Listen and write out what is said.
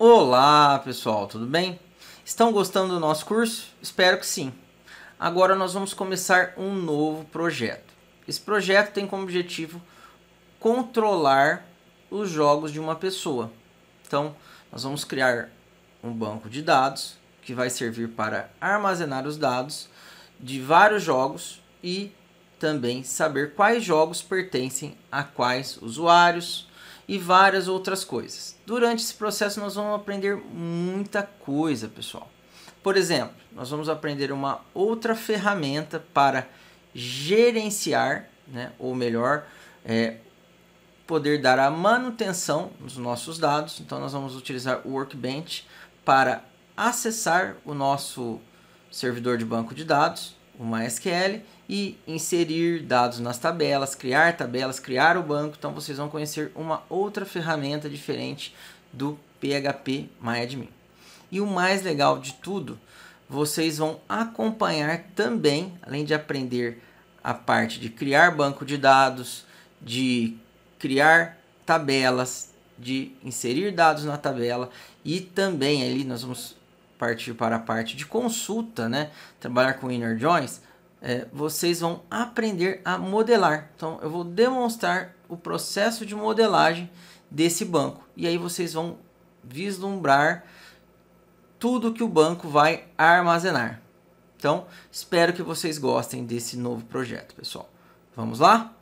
Olá pessoal, tudo bem? Estão gostando do nosso curso? Espero que sim. Agora nós vamos começar um novo projeto. Esse projeto tem como objetivo controlar os jogos de uma pessoa. Então, nós vamos criar um banco de dados que vai servir para armazenar os dados de vários jogos e também saber quais jogos pertencem a quais usuários, e várias outras coisas. Durante esse processo nós vamos aprender muita coisa, pessoal. Por exemplo, nós vamos aprender uma outra ferramenta para gerenciar, né, ou melhor, é, poder dar a manutenção nos nossos dados. Então nós vamos utilizar o Workbench para acessar o nosso servidor de banco de dados uma SQL e inserir dados nas tabelas, criar tabelas, criar o banco. Então vocês vão conhecer uma outra ferramenta diferente do PHP MyAdmin. E o mais legal de tudo, vocês vão acompanhar também, além de aprender a parte de criar banco de dados, de criar tabelas, de inserir dados na tabela e também ali nós vamos partir para a parte de consulta, né? Trabalhar com inner joins, é, vocês vão aprender a modelar. Então, eu vou demonstrar o processo de modelagem desse banco. E aí vocês vão vislumbrar tudo que o banco vai armazenar. Então, espero que vocês gostem desse novo projeto, pessoal. Vamos lá?